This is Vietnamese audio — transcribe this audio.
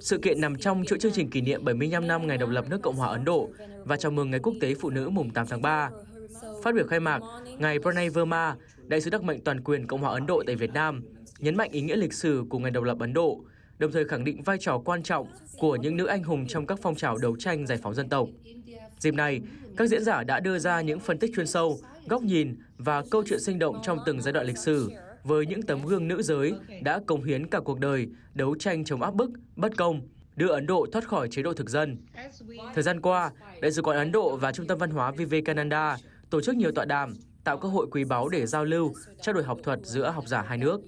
Sự kiện nằm trong chuỗi chương trình kỷ niệm 75 năm ngày độc lập nước Cộng hòa Ấn Độ và chào mừng Ngày Quốc tế Phụ nữ mùng 8 tháng 3. Phát biểu khai mạc, Ngài Pranay Verma, đại sứ đặc mệnh toàn quyền Cộng hòa Ấn Độ tại Việt Nam, nhấn mạnh ý nghĩa lịch sử của ngày độc lập Ấn Độ, đồng thời khẳng định vai trò quan trọng của những nữ anh hùng trong các phong trào đấu tranh giải phóng dân tộc. Dịp này, các diễn giả đã đưa ra những phân tích chuyên sâu, góc nhìn và câu chuyện sinh động trong từng giai đoạn lịch sử, với những tấm gương nữ giới đã cống hiến cả cuộc đời đấu tranh chống áp bức, bất công, đưa Ấn Độ thoát khỏi chế độ thực dân. Thời gian qua, Đại sứ quán Ấn Độ và Trung tâm Văn hóa Vivekananda tổ chức nhiều tọa đàm, tạo cơ hội quý báu để giao lưu, trao đổi học thuật giữa học giả hai nước.